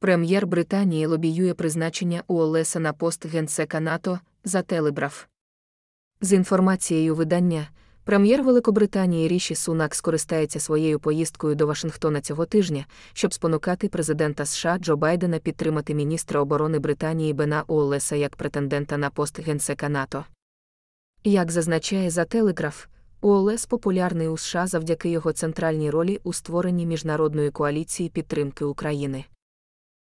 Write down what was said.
Прем'єр Британії лобіює призначення Уоллеса на пост генсека НАТО за телеграф. З інформацією видання, прем'єр Великобританії Ріші Сунак скористається своєю поїздкою до Вашингтона цього тижня, щоб спонукати президента США Джо Байдена підтримати міністра оборони Британії Бена Уоллеса як претендента на пост генсека НАТО. Як зазначає за телеграф, Уоллес популярний у США завдяки його центральній ролі у створенні міжнародної коаліції підтримки України.